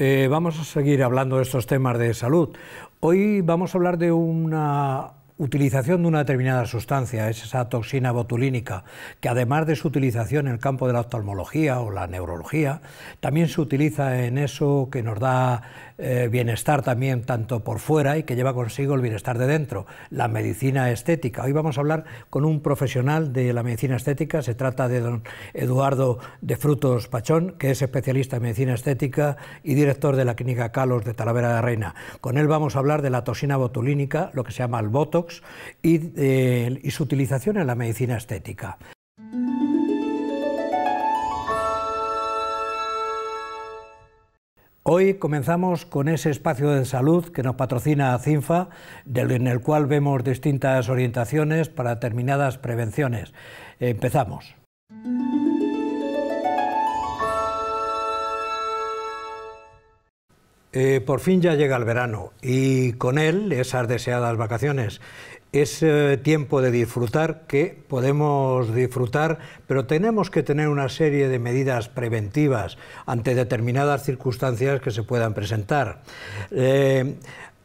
Eh, vamos a seguir hablando de estos temas de salud. Hoy vamos a hablar de una utilización de una determinada sustancia, es esa toxina botulínica, que además de su utilización en el campo de la oftalmología o la neurología, también se utiliza en eso que nos da eh, bienestar también tanto por fuera y que lleva consigo el bienestar de dentro, la medicina estética. Hoy vamos a hablar con un profesional de la medicina estética, se trata de don Eduardo de Frutos Pachón, que es especialista en medicina estética y director de la clínica Calos de Talavera de Reina. Con él vamos a hablar de la toxina botulínica, lo que se llama el botox, y, eh, y su utilización en la medicina estética. Hoy comenzamos con ese espacio de salud que nos patrocina CINFA, en el cual vemos distintas orientaciones para determinadas prevenciones. Empezamos. Eh, por fin ya llega el verano y con él esas deseadas vacaciones. Es eh, tiempo de disfrutar que podemos disfrutar, pero tenemos que tener una serie de medidas preventivas ante determinadas circunstancias que se puedan presentar. Eh,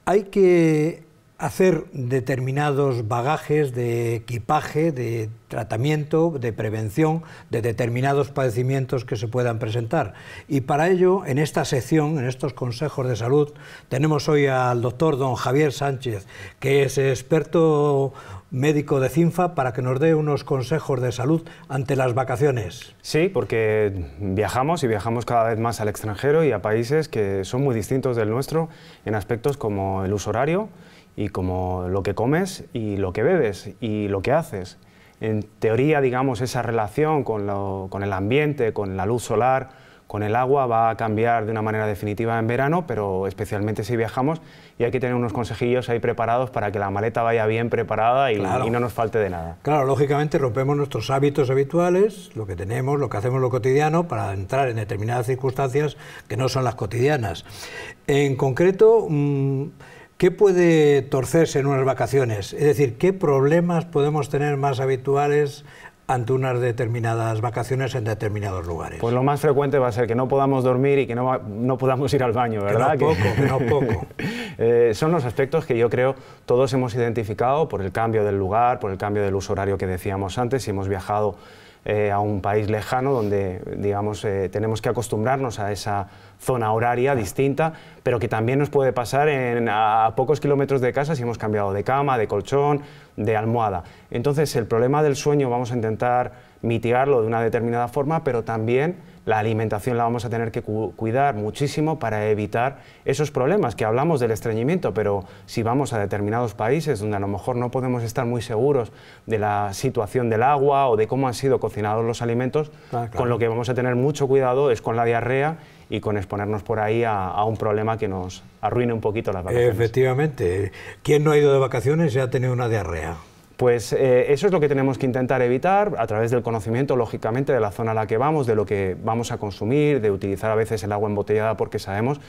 hay que hacer determinados bagajes de equipaje, de tratamiento, de prevención de determinados padecimientos que se puedan presentar. Y para ello, en esta sección, en estos consejos de salud, tenemos hoy al doctor don Javier Sánchez, que es experto médico de CINFA para que nos dé unos consejos de salud ante las vacaciones. Sí, porque viajamos y viajamos cada vez más al extranjero y a países que son muy distintos del nuestro en aspectos como el uso horario, y como lo que comes y lo que bebes y lo que haces. En teoría, digamos, esa relación con, el ambiente, con la luz solar, con el agua va a cambiar de una manera definitiva en verano, pero especialmente si viajamos y hay que tener unos consejillos ahí preparados para que la maleta vaya bien preparada y, no nos falte de nada. Claro, lógicamente rompemos nuestros hábitos habituales, lo que tenemos, lo que hacemos lo cotidiano, para entrar en determinadas circunstancias que no son las cotidianas. En concreto... Mm, ¿Qué puede torcerse en unas vacaciones? Es decir, ¿qué problemas podemos tener más habituales ante unas determinadas vacaciones en determinados lugares. Pues lo más frecuente va a ser que no podamos dormir y que no, podamos ir al baño, ¿verdad? Que no poco, que no poco. Eh, son los aspectos que yo creo todos hemos identificado por el cambio del lugar, por el cambio del uso horario que decíamos antes, si hemos viajado eh, a un país lejano donde, digamos, eh, tenemos que acostumbrarnos a esa zona horaria distinta, pero que también nos puede pasar en, a, pocos kilómetros de casa si hemos cambiado de cama, de colchón, de almohada. Entonces, el problema del sueño vamos a intentar mitigarlo de una determinada forma, pero también la alimentación la vamos a tener que cuidar muchísimo para evitar esos problemas que hablamos del estreñimiento, pero si vamos a determinados países donde a lo mejor no podemos estar muy seguros de la situación del agua o de cómo han sido cocinados los alimentos, ah, con lo que vamos a tener mucho cuidado es con la diarrea y con exponernos por ahí a, a, un problema que nos arruine un poquito las vacaciones. Efectivamente. ¿Quién no ha ido de vacaciones ya ha tenido una diarrea? Pues eh, eso es lo que tenemos que intentar evitar a través del conocimiento, lógicamente, de la zona a la que vamos, de lo que vamos a consumir, de utilizar a veces el agua embotellada porque sabemos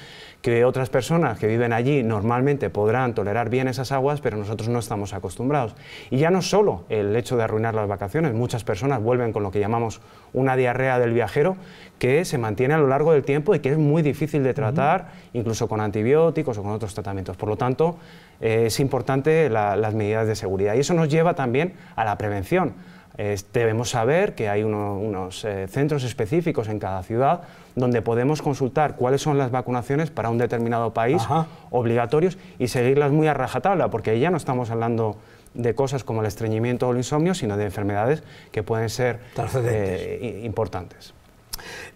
que otras personas que viven allí normalmente podrán tolerar bien esas aguas, pero nosotros no estamos acostumbrados. Y ya no solo el hecho de arruinar las vacaciones, muchas personas vuelven con lo que llamamos una diarrea del viajero que se mantiene a lo largo del tiempo y que es muy difícil de tratar, incluso con antibióticos o con otros tratamientos. Por lo tanto, eh, es importante las medidas de seguridad. Y eso nos lleva también a la prevención debemos saber que hay unos eh, centros específicos en cada ciudad donde podemos consultar cuáles son las vacunaciones para un determinado país obligatorios y seguirlas muy a rajatabla, porque ahí ya no estamos hablando de cosas como el estreñimiento o el insomnio, sino de enfermedades que pueden ser eh, importantes.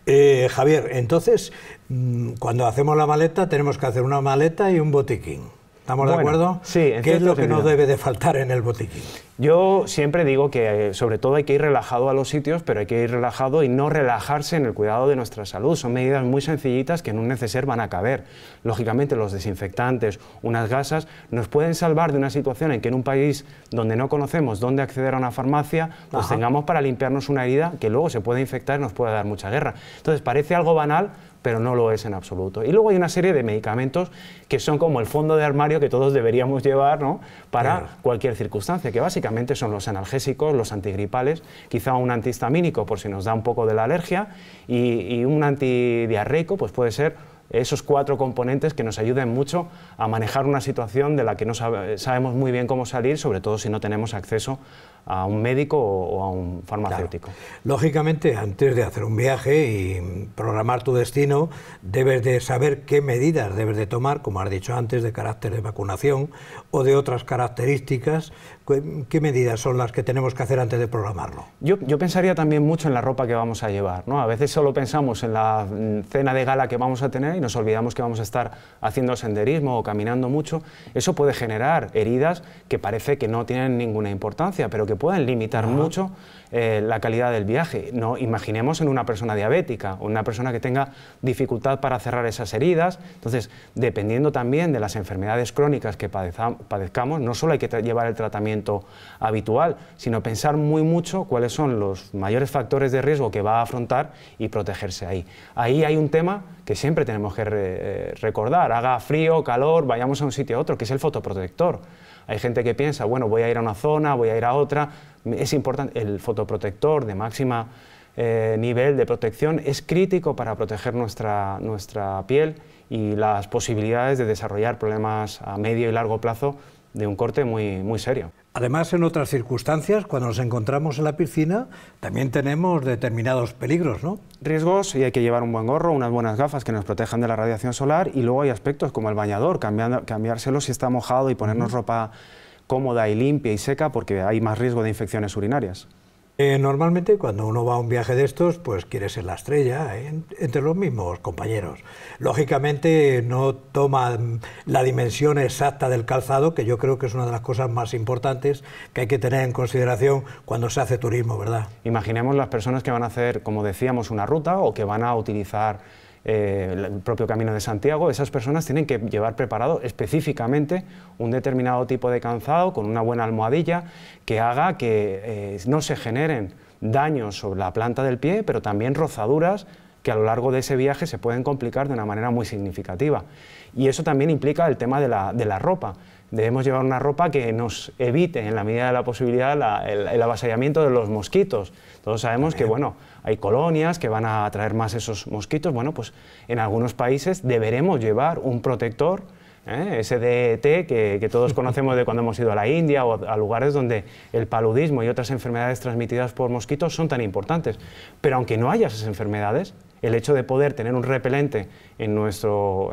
Eh, Javier, entonces, mm, cuando hacemos la maleta tenemos que hacer una maleta y un botiquín. ¿Estamos de acuerdo? Sí, en ¿Qué es lo que no nos debe de faltar en el botiquín? Yo siempre digo que sobre todo hay que ir relajado a los sitios, pero hay que ir relajado y no relajarse en el cuidado de nuestra salud. Son medidas muy sencillitas que en un neceser van a caber. Lógicamente los desinfectantes, unas gasas, nos pueden salvar de una situación en que en un país donde no conocemos dónde acceder a una farmacia, pues tengamos para limpiarnos una herida que luego se puede infectar y nos puede dar mucha guerra. Entonces parece algo banal, pero no lo es en absoluto. Y luego hay una serie de medicamentos que son como el fondo de armario que todos deberíamos llevar ¿no? para cualquier circunstancia, que básicamente son los analgésicos, los antigripales, quizá un antihistamínico por si nos da un poco de la alergia, y, un antidiarreico pues puede ser esos cuatro componentes que nos ayuden mucho a manejar una situación de la que no sabemos muy bien cómo salir, sobre todo si no tenemos acceso a un médico o, a un farmacéutico. Lógicamente, antes de hacer un viaje y programar tu destino, debes de saber qué medidas debes de tomar, como has dicho antes, de carácter de vacunación o de otras características. ¿Qué, medidas son las que tenemos que hacer antes de programarlo? Yo, pensaría también mucho en la ropa que vamos a llevar. ¿no? A veces solo pensamos en la cena de gala que vamos a tener y nos olvidamos que vamos a estar haciendo senderismo o caminando mucho. Eso puede generar heridas que parece que no tienen ninguna importancia, pero que pueden limitar mucho eh, la calidad del viaje. No, imaginemos en una persona diabética o una persona que tenga dificultad para cerrar esas heridas. Entonces, dependiendo también de las enfermedades crónicas que padezcamos, no solo hay que llevar el tratamiento habitual, sino pensar muy mucho cuáles son los mayores factores de riesgo que va a afrontar y protegerse ahí. Ahí hay un tema que siempre tenemos que eh, recordar, haga frío, calor, vayamos a un sitio a otro, que es el fotoprotector. Hay gente que piensa, bueno, voy a ir a una zona, voy a ir a otra. Es importante, el fotoprotector de máxima eh, nivel de protección es crítico para proteger nuestra, nuestra piel y las posibilidades de desarrollar problemas a medio y largo plazo de un corte muy, muy serio. Además, en otras circunstancias, cuando nos encontramos en la piscina, también tenemos determinados peligros, ¿no? Riesgos y hay que llevar un buen gorro, unas buenas gafas que nos protejan de la radiación solar y luego hay aspectos como el bañador, cambiárselo si está mojado y ponernos ropa cómoda y limpia y seca porque hay más riesgo de infecciones urinarias. Eh, normalmente cuando uno va a un viaje de estos, pues quiere ser la estrella ¿eh? entre los mismos compañeros. Lógicamente no toma mm, la dimensión exacta del calzado, que yo creo que es una de las cosas más importantes que hay que tener en consideración cuando se hace turismo, ¿verdad? Imaginemos las personas que van a hacer, como decíamos, una ruta o que van a utilizar eh, el propio Camino de Santiago, esas personas tienen que llevar preparado específicamente un determinado tipo de calzado con una buena almohadilla que haga que eh, no se generen daños sobre la planta del pie, pero también rozaduras que a lo largo de ese viaje se pueden complicar de una manera muy significativa. Y eso también implica el tema de la ropa debemos llevar una ropa que nos evite, en la medida de la posibilidad, el, avasallamiento de los mosquitos. Todos sabemos que, bueno, hay colonias que van a atraer más esos mosquitos. Bueno, pues en algunos países deberemos llevar un protector, ¿eh? ese e que, todos conocemos de cuando hemos ido a la India o a lugares donde el paludismo y otras enfermedades transmitidas por mosquitos son tan importantes. Pero aunque no haya esas enfermedades, el hecho de poder tener un repelente en nuestro,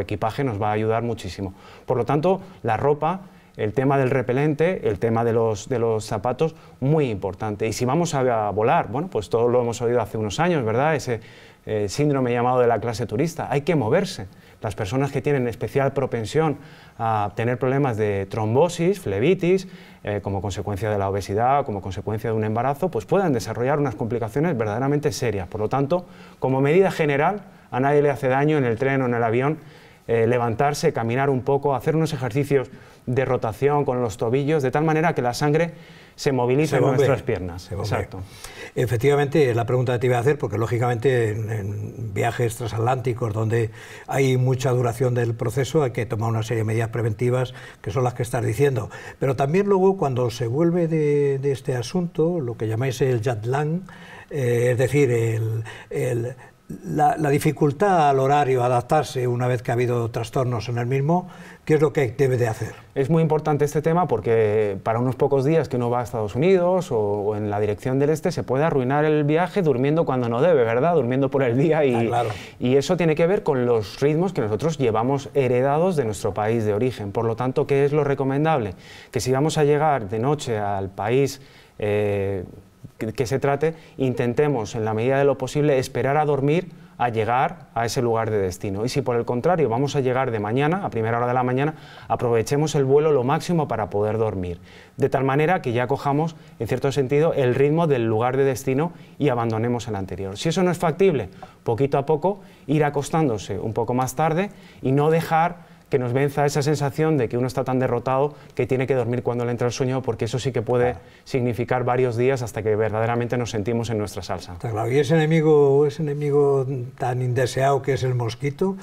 equipaje nos va a ayudar muchísimo. Por lo tanto, la ropa, el tema del repelente, el tema de los, zapatos, muy importante. Y si vamos a, volar, bueno, pues todo lo hemos oído hace unos años, ¿verdad? Ese eh, síndrome llamado de la clase turista. Hay que moverse las personas que tienen especial propensión a tener problemas de trombosis, flebitis, eh, como consecuencia de la obesidad, como consecuencia de un embarazo, pues puedan desarrollar unas complicaciones verdaderamente serias. Por lo tanto, como medida general, a nadie le hace daño en el tren o en el avión eh, levantarse, caminar un poco, hacer unos ejercicios de rotación con los tobillos, de tal manera que la sangre se movilice en nuestras piernas. Exacto. Efectivamente, la pregunta que te iba a hacer, porque lógicamente en, viajes transatlánticos donde hay mucha duración del proceso hay que tomar una serie de medidas preventivas que son las que estás diciendo. Pero también luego cuando se vuelve de, este asunto, lo que llamáis el jet eh, es decir, el la, dificultad al horario, adaptarse una vez que ha habido trastornos en el mismo, ¿qué es lo que debe de hacer? Es muy importante este tema porque para unos pocos días que uno va a Estados Unidos o, en la dirección del este se puede arruinar el viaje durmiendo cuando no debe, ¿verdad? Durmiendo por el día y, ah, y eso tiene que ver con los ritmos que nosotros llevamos heredados de nuestro país de origen. Por lo tanto, ¿qué es lo recomendable? Que si vamos a llegar de noche al país... Eh, que, se trate, intentemos en la medida de lo posible esperar a dormir a llegar a ese lugar de destino. Y si por el contrario vamos a llegar de mañana, a primera hora de la mañana, aprovechemos el vuelo lo máximo para poder dormir. De tal manera que ya cojamos, en cierto sentido, el ritmo del lugar de destino y abandonemos el anterior. Si eso no es factible, poquito a poco ir acostándose un poco más tarde y no dejar que nos venza esa sensación de que uno está tan derrotado que tiene que dormir cuando le entra el sueño, porque eso sí que puede significar varios días hasta que verdaderamente nos sentimos en nuestra salsa. y ese enemigo, ese enemigo tan indeseado que es el mosquito,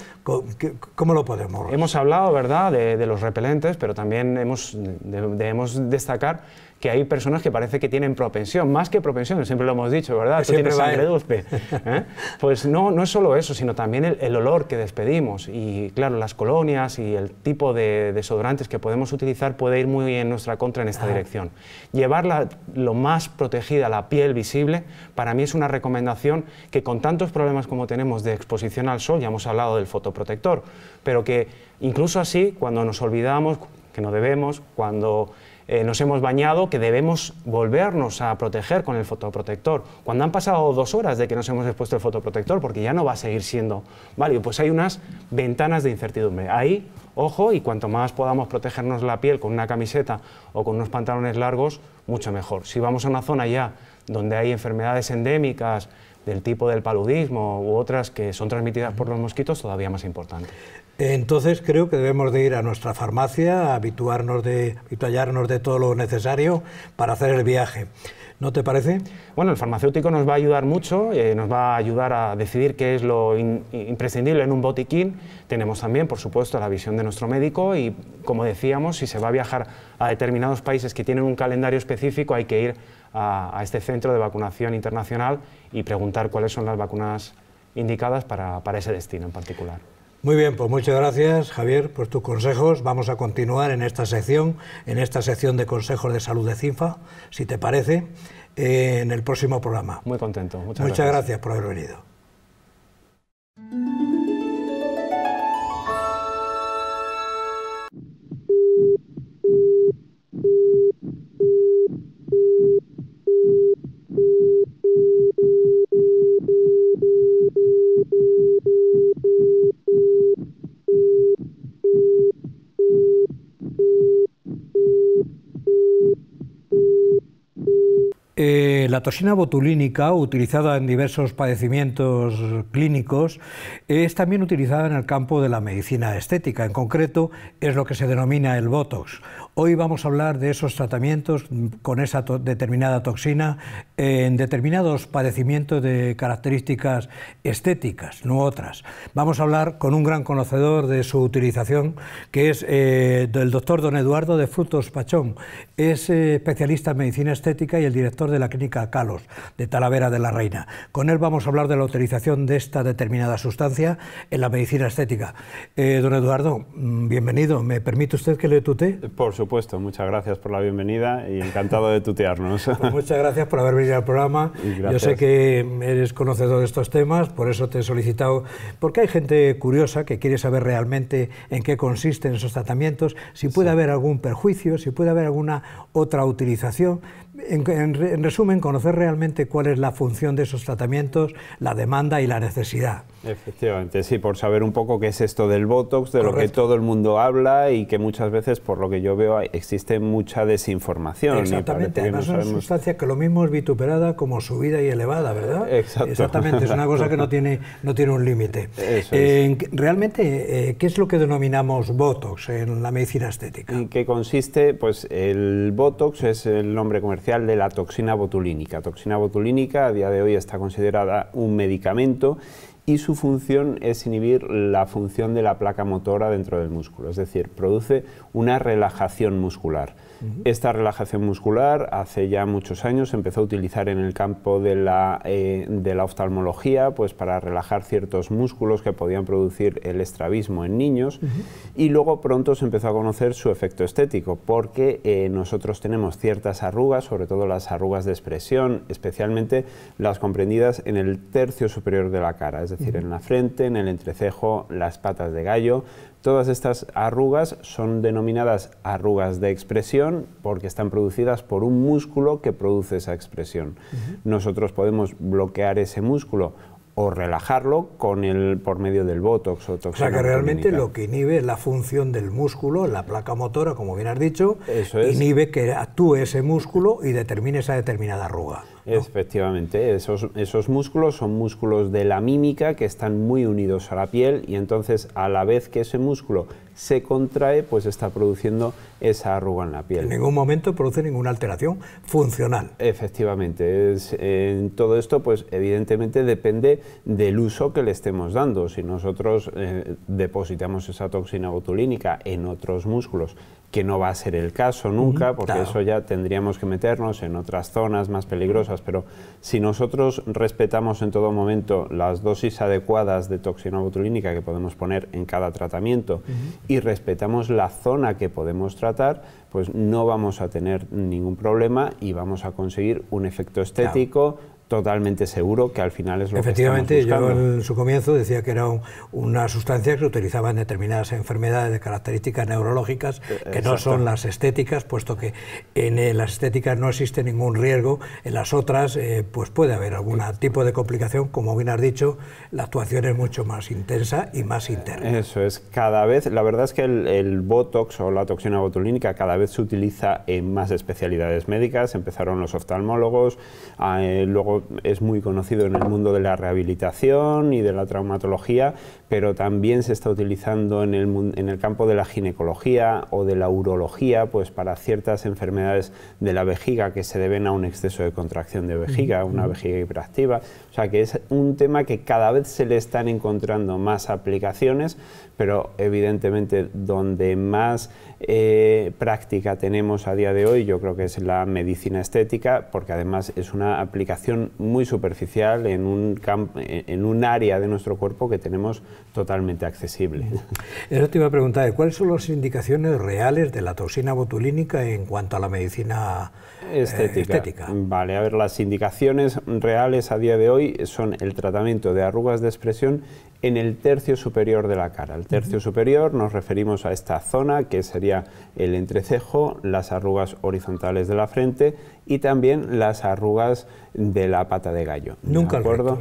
¿cómo lo podemos? Hemos hablado, ¿verdad?, de, los repelentes, pero también hemos, debemos destacar que hay personas que parece que tienen propensión, más que propensión, siempre lo hemos dicho, ¿verdad? Que Tú tienes sangre dulce. ¿eh? Pues no, no es solo eso, sino también el olor que despedimos. Y claro, las colonias y el tipo de desodorantes que podemos utilizar puede ir muy en nuestra contra en esta dirección. Llevarla lo más protegida, la piel visible, para mí es una recomendación que con tantos problemas como tenemos de exposición al sol, ya hemos hablado del fotoprotector, pero que incluso así, cuando nos olvidamos, que no debemos, cuando eh, nos hemos bañado que debemos volvernos a proteger con el fotoprotector. Cuando han pasado dos horas de que nos hemos expuesto el fotoprotector, porque ya no va a seguir siendo válido, pues hay unas ventanas de incertidumbre. Ahí, ojo, y cuanto más podamos protegernos la piel con una camiseta o con unos pantalones largos, mucho mejor. Si vamos a una zona ya donde hay enfermedades endémicas, del tipo del paludismo u otras que son transmitidas por los mosquitos todavía más importante. Entonces creo que debemos de ir a nuestra farmacia, habituarnos de, habituallarnos de todo lo necesario para hacer el viaje. ¿No te parece? Bueno, el farmacéutico nos va a ayudar mucho, eh, nos va a ayudar a decidir qué es lo imprescindible en un botiquín. Tenemos también, por supuesto, la visión de nuestro médico y, como decíamos, si se va a viajar a determinados países que tienen un calendario específico, hay que ir a, este centro de vacunación internacional y preguntar cuáles son las vacunas indicadas para, para ese destino en particular. Muy bien, pues muchas gracias Javier por tus consejos. Vamos a continuar en esta sección, en esta sección de consejos de salud de CINFA, si te parece, eh, en el próximo programa. Muy contento, muchas, muchas gracias por haber venido. La toxina botulínica, utilizada en diversos padecimientos clínicos, es también utilizada en el campo de la medicina estética. En concreto, es lo que se denomina el Botox. Hoy vamos a hablar de esos tratamientos con esa determinada toxina en determinados padecimientos de características estéticas, no otras. Vamos a hablar con un gran conocedor de su utilización, que es eh, el doctor don Eduardo de Frutos Pachón. Es eh, especialista en medicina estética y el director de la clínica Calos, de Talavera de la Reina. Con él vamos a hablar de la utilización de esta determinada sustancia en la medicina estética. Eh, don Eduardo, mm, bienvenido. ¿Me permite usted que le tutee? Por supuesto, muchas gracias por la bienvenida y encantado de tutearnos. Pues muchas gracias por haberme programa. Yo sé que eres conocedor de estos temas, por eso te he solicitado, porque hay gente curiosa que quiere saber realmente en qué consisten esos tratamientos, si puede haber algún perjuicio, si puede haber alguna otra utilización. En, resumen, conocer realmente cuál es la función de esos tratamientos, la demanda y la necesidad. Efectivamente, sí, por saber un poco qué es esto del Botox, de lo que todo el mundo habla y que muchas veces, por lo que yo veo, existe mucha desinformación. Exactamente, es una sustancia que lo mismo es vituperada como subida y elevada, ¿verdad? Exactamente, es una cosa que no tiene, no tiene un límite. Eh, realmente, eh, ¿qué es lo que denominamos Botox en la medicina estética? ¿En qué consiste? Pues el Botox es el nombre comercial de la toxina botulínica. Toxina botulínica a día de hoy está considerada un medicamento y su función es inhibir la función de la placa motora dentro del músculo, es decir, produce una relajación muscular. Esta relajación muscular hace ya muchos años se empezó a utilizar en el campo de la, eh, oftalmología pues para relajar ciertos músculos que podían producir el estrabismo en niños y luego pronto se empezó a conocer su efecto estético porque eh, nosotros tenemos ciertas arrugas, sobre todo las arrugas de expresión, especialmente las comprendidas en el tercio superior de la cara, es decir, en la frente, en el entrecejo, las patas de gallo, Todas estas arrugas son denominadas arrugas de expresión porque están producidas por un músculo que produce esa expresión. Nosotros podemos bloquear ese músculo o relajarlo con el, por medio del botox o toxina. O sea que realmente lo que inhibe es la función del músculo, la placa motora, como bien has dicho, inhibe que actúe ese músculo y determine esa determinada arruga. Efectivamente, esos, músculos son músculos de la mímica que están muy unidos a la piel y entonces a la vez que ese músculo se contrae, pues está produciendo esa arruga en la piel. En ningún momento produce ninguna alteración funcional. Efectivamente, en todo esto, pues evidentemente depende del uso que le estemos dando. Si nosotros eh, depositamos esa toxina botulínica en otros músculos que no va a ser el caso nunca, porque eso ya tendríamos que meternos en otras zonas más peligrosas, pero si nosotros respetamos en todo momento las dosis adecuadas de toxina botulínica que podemos poner en cada tratamiento y respetamos la zona que podemos tratar, pues no vamos a tener ningún problema y vamos a conseguir un efecto estético, totalmente seguro que al final es lo Efectivamente, Efectivamente, yo en su comienzo decía que era una sustancia que se utilizaba en determinadas enfermedades de características neurológicas eh, que no son las estéticas, puesto que en las estéticas no existe ningún riesgo, en las otras eh, pues puede haber algún pues tipo de complicación, como bien has dicho, la actuación es mucho más intensa y más interna. Eso es, cada vez, la verdad es que el, Botox o la toxina botulínica cada vez se utiliza en más especialidades médicas, empezaron los oftalmólogos, ah, eh, luego es muy conocido en el mundo de la rehabilitación y de la traumatología, pero también se está utilizando en el, en el, campo de la ginecología o de la urología, pues para ciertas enfermedades de la vejiga que se deben a un exceso de contracción de vejiga, una vejiga hiperactiva. O sea que es un tema que cada vez se le están encontrando más aplicaciones, pero evidentemente donde más eh, práctica tenemos a día de hoy, yo creo que es la medicina estética, porque además es una aplicación muy superficial en un, en un área de nuestro cuerpo que tenemos totalmente accesible. la última pregunta a ¿cuáles son las indicaciones reales de la toxina botulínica en cuanto a la medicina eh, estética. Vale, a ver, las indicaciones reales a día de hoy son el tratamiento de arrugas de expresión en el tercio superior de la cara. El tercio superior nos referimos a esta zona que sería el entrecejo, las arrugas horizontales de la frente y también las arrugas de la pata de gallo. Nunca acuerdo?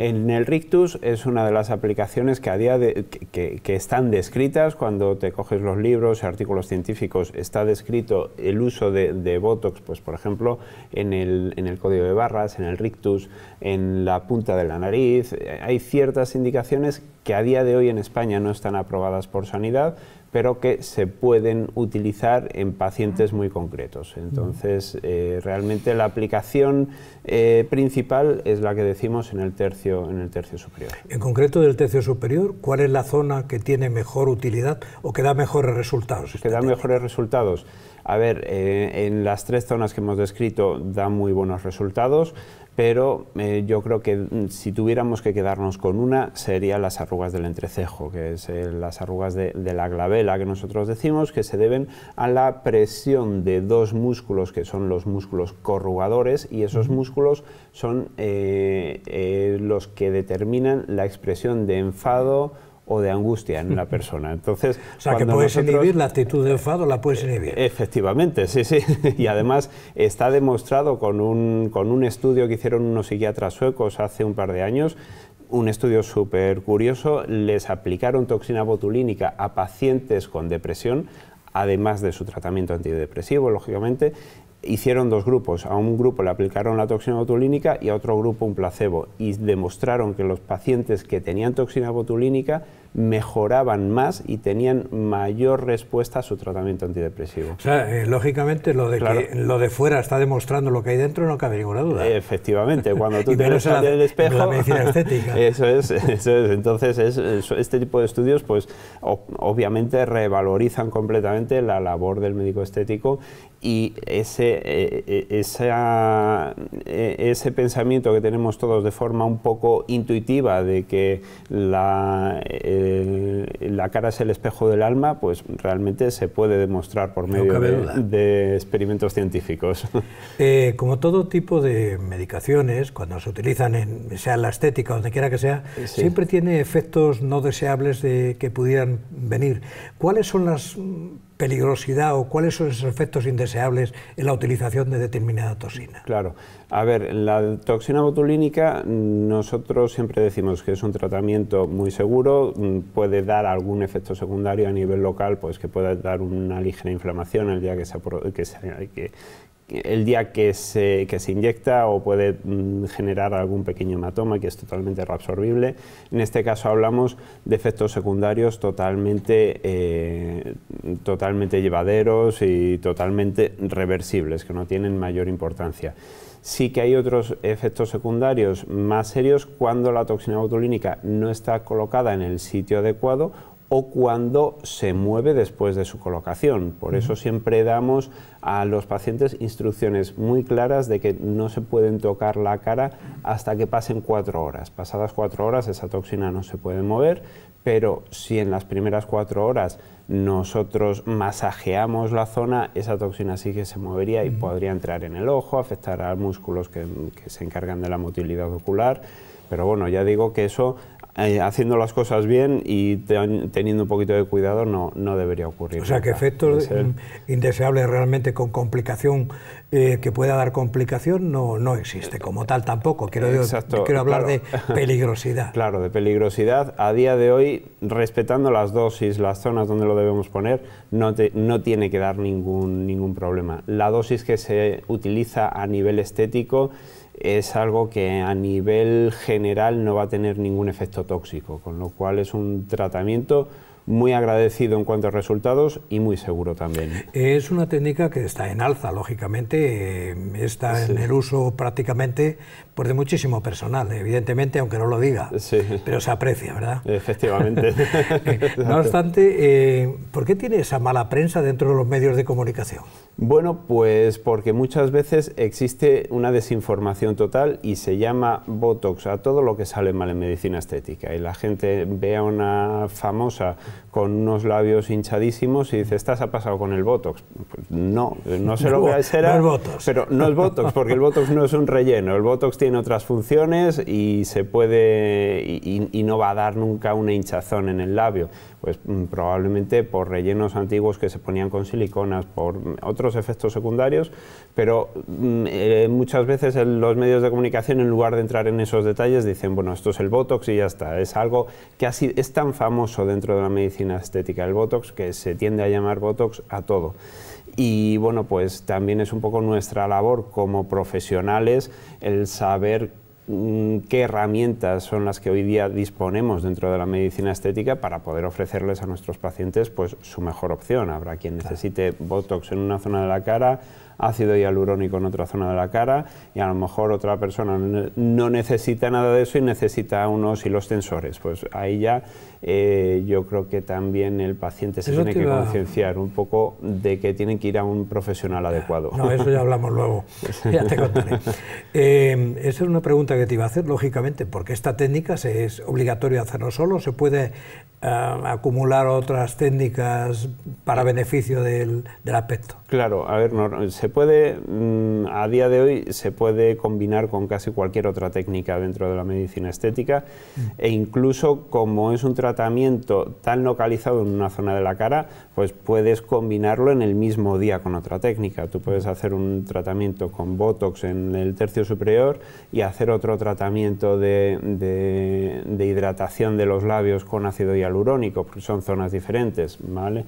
En el Rictus es una de las aplicaciones que a día de, que, están descritas cuando te coges los libros, artículos científicos, está descrito el uso de, Botox, pues por ejemplo, en el, en el código de barras, en el Rictus, en la punta de la nariz. Hay ciertas indicaciones que a día de hoy en España no están aprobadas por sanidad, pero que se pueden utilizar en pacientes muy concretos. Entonces, eh, realmente la aplicación eh, principal es la que decimos en el, tercio, en el tercio superior. En concreto del tercio superior, ¿cuál es la zona que tiene mejor utilidad o que da mejores resultados? Que da mejores resultados. A ver, eh, en las tres zonas que hemos descrito da muy buenos resultados pero eh, yo creo que mm, si tuviéramos que quedarnos con una sería las arrugas del entrecejo, que es eh, las arrugas de, la glabela que nosotros decimos que se deben a la presión de dos músculos que son los músculos corrugadores y esos músculos son eh, los que determinan la expresión de enfado, o de angustia en una persona. Entonces, o sea, que puedes inhibir la actitud de enfado, la puedes inhibir. Efectivamente, sí, sí. Y además está demostrado con un, con un estudio que hicieron unos psiquiatras suecos hace un par de años, un estudio súper curioso, les aplicaron toxina botulínica a pacientes con depresión, además de su tratamiento antidepresivo, lógicamente, hicieron dos grupos. A un grupo le aplicaron la toxina botulínica y a otro grupo un placebo. Y demostraron que los pacientes que tenían toxina botulínica mejoraban más y tenían mayor respuesta a su tratamiento antidepresivo. O sea, eh, lógicamente lo de que lo de fuera está demostrando lo que hay dentro no cabe ninguna duda. Efectivamente, cuando tú te el espejo, la medicina estética. Eso es, eso es. Entonces, este tipo de estudios pues obviamente revalorizan completamente la labor del médico estético y ese, eh, eh, eh, ese pensamiento que tenemos todos de forma un poco intuitiva de que la, la cara es el espejo del alma, pues realmente se puede demostrar por medio de, experimentos científicos. como todo tipo de medicaciones, cuando se utilizan, en, sea la estética o donde quiera que sea, siempre tiene efectos no deseables de, que pudieran venir. ¿Cuáles son las peligrosidad o cuáles son esos efectos indeseables en la utilización de determinada toxina? Claro, a ver, la toxina botulínica nosotros siempre decimos que es un tratamiento muy seguro, mm, puede dar algún efecto secundario a nivel local, pues que pueda dar una ligera inflamación el día que se, que se, el día que se, inyecta o puede mm, generar algún pequeño hematoma que es totalmente reabsorbible. En este caso hablamos de efectos secundarios totalmente, eh, totalmente llevaderos y totalmente reversibles, que no tienen mayor importancia. Sí que hay otros efectos secundarios más serios cuando la toxina botulínica no está colocada en el sitio adecuado o cuando se mueve después de su colocación. Por eso siempre damos a los pacientes instrucciones muy claras de que no se pueden tocar la cara hasta que pasen cuatro horas. Pasadas cuatro horas esa toxina no se puede mover, pero si en las primeras cuatro horas nosotros masajeamos la zona, esa toxina sí que se movería y podría entrar en el ojo, afectar a músculos que se encargan de la motilidad ocular pero bueno, ya digo que eso, eh, haciendo las cosas bien y teniendo un poquito de cuidado, no, no debería ocurrir. O sea, que efectos indeseables realmente con complicación, eh, que pueda dar complicación, no, no existe como tal tampoco. Quiero, quiero hablar de peligrosidad. claro, de peligrosidad. A día de hoy, respetando las dosis, las zonas donde lo debemos poner, no, no tiene que dar ningún, ningún problema. La dosis que se utiliza a nivel estético, es algo que a nivel general no va a tener ningún efecto tóxico, con lo cual es un tratamiento muy agradecido en cuanto a resultados y muy seguro también. Es una técnica que está en alza, lógicamente, eh, está en el uso prácticamente por pues, de muchísimo personal, evidentemente, aunque no lo diga, pero se aprecia, ¿verdad? Efectivamente. Eh, no obstante, eh, ¿por qué tiene esa mala prensa dentro de los medios de comunicación? Bueno, pues porque muchas veces existe una desinformación total y se llama Botox a todo lo que sale mal en medicina estética. Y la gente ve a una famosa con unos labios hinchadísimos y dice, ¿estás ha pasado con el Botox? Pues no, no se lo voy a No es Botox. Pero no es Botox, porque el Botox no es un relleno. El Botox tiene otras funciones y se puede y no va a dar nunca una hinchazón en el labio pues mm, probablemente por rellenos antiguos que se ponían con siliconas, por mm, otros efectos secundarios, pero mm, eh, muchas veces los medios de comunicación, en lugar de entrar en esos detalles, dicen, bueno, esto es el Botox y ya está. Es algo que así es tan famoso dentro de la medicina estética, el Botox, que se tiende a llamar Botox a todo. Y bueno, pues también es un poco nuestra labor como profesionales el saber Mm, qué herramientas son las que hoy día disponemos dentro de la medicina estética para poder ofrecerles a nuestros pacientes pues, su mejor opción. Habrá quien necesite Botox en una zona de la cara, ácido hialurónico en otra zona de la cara y a lo mejor otra persona no necesita nada de eso y necesita unos hilos tensores. Pues ahí ya eh, yo creo que también el paciente se tiene que concienciar un poco de que tiene que ir a un profesional adecuado. No, eso ya hablamos luego, ya te contaré. Eh, esa es una pregunta que te iba a hacer, lógicamente, porque esta técnica se, es obligatorio hacerlo solo, se puede eh, acumular otras técnicas para beneficio del aspecto. Claro, a ver, se puede, mm, a día de hoy se puede combinar con casi cualquier otra técnica dentro de la medicina estética e incluso como es un tratamiento tan localizado en una zona de la cara, pues puedes combinarlo en el mismo día con otra técnica. Tú puedes hacer un tratamiento con Botox en el tercio superior y hacer otro tratamiento de, hidratación de los labios con ácido hialurónico, porque son zonas diferentes, ¿vale?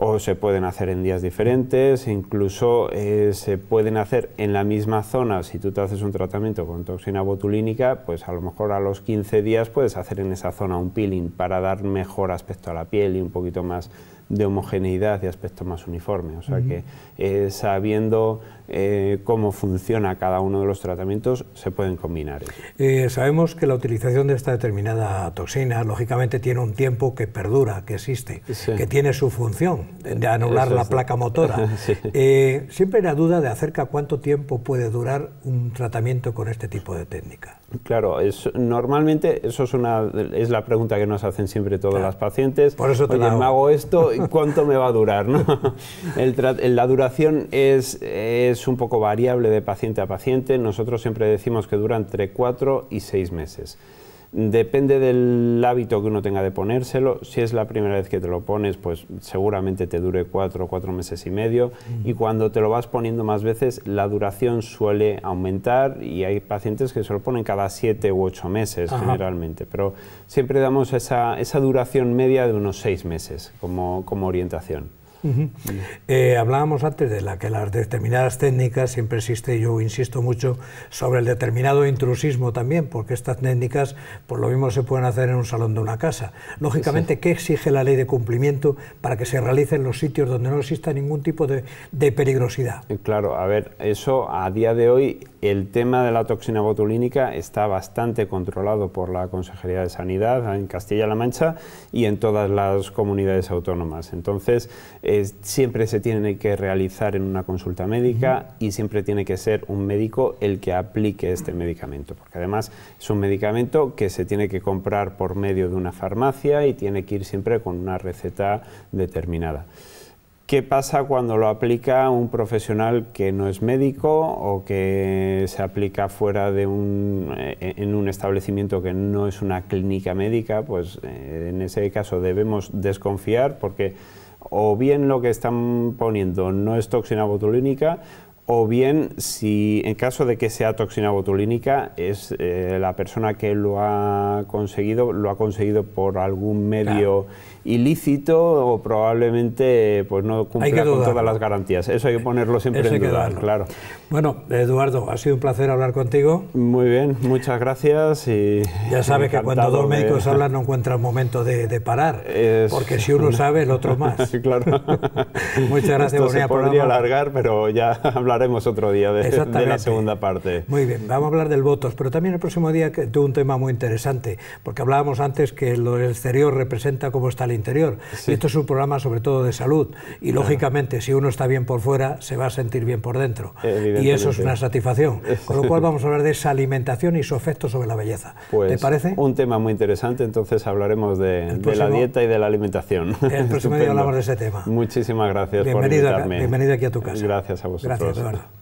o se pueden hacer en días diferentes, incluso eh, se pueden hacer en la misma zona, si tú te haces un tratamiento con toxina botulínica, pues a lo mejor a los 15 días puedes hacer en esa zona un peeling para dar mejor aspecto a la piel y un poquito más de homogeneidad y aspecto más uniforme, o sea que eh, sabiendo eh, cómo funciona cada uno de los tratamientos, se pueden combinar. Eh, sabemos que la utilización de esta determinada toxina, lógicamente, tiene un tiempo que perdura, que existe, que tiene su función de anular la placa motora. Eh, siempre la duda de acerca cuánto tiempo puede durar un tratamiento con este tipo de técnica. Claro, normalmente eso es, una, es la pregunta que nos hacen siempre todas las pacientes. Por eso te me hago esto, ¿cuánto me va a durar? la duración es, es un poco variable de paciente a paciente. Nosotros siempre decimos que dura entre cuatro y seis meses. Depende del hábito que uno tenga de ponérselo. Si es la primera vez que te lo pones, pues seguramente te dure cuatro, o cuatro meses y medio. Y cuando te lo vas poniendo más veces, la duración suele aumentar y hay pacientes que se lo ponen cada siete u ocho meses generalmente. Pero siempre damos esa, duración media de unos seis meses como orientación. Eh, hablábamos antes de la que las determinadas técnicas siempre existe, yo insisto mucho sobre el determinado intrusismo también, porque estas técnicas por lo mismo se pueden hacer en un salón de una casa. Lógicamente, ¿qué exige la ley de cumplimiento para que se realicen los sitios donde no exista ningún tipo de, de peligrosidad? Claro, a ver, eso a día de hoy el tema de la toxina botulínica está bastante controlado por la Consejería de Sanidad en Castilla-La Mancha y en todas las comunidades autónomas. Entonces, siempre se tiene que realizar en una consulta médica y siempre tiene que ser un médico el que aplique este medicamento, porque además es un medicamento que se tiene que comprar por medio de una farmacia y tiene que ir siempre con una receta determinada. ¿Qué pasa cuando lo aplica un profesional que no es médico o que se aplica fuera de un, eh, en un establecimiento que no es una clínica médica? Pues eh, en ese caso debemos desconfiar porque o bien lo que están poniendo no es toxina botulínica o bien si en caso de que sea toxina botulínica es eh, la persona que lo ha conseguido lo ha conseguido por algún medio ilícito o probablemente pues no cumpla con todas las garantías eso hay que eh, ponerlo siempre en duda claro bueno Eduardo ha sido un placer hablar contigo muy bien muchas gracias y ya sabes que cuando dos médicos hablan no encuentran momento de, parar porque si uno sabe el otro más claro muchas gracias Esto se podría alargar pero ya hablar hablaremos otro día de, la segunda parte. Muy bien, vamos a hablar del votos, pero también el próximo día de un tema muy interesante, porque hablábamos antes que lo exterior representa cómo está el interior. esto es un programa sobre todo de salud. Y lógicamente, si uno está bien por fuera, se va a sentir bien por dentro. Y eso es una satisfacción. Con lo cual vamos a hablar de esa alimentación y su efecto sobre la belleza. ¿Te pues, parece? Un tema muy interesante, entonces hablaremos de, la dieta y de la alimentación. El próximo día hablamos de ese tema. Muchísimas gracias bienvenido por invitarme. bienvenido aquí a tu casa. Gracias a vosotros. Gracias, verdad.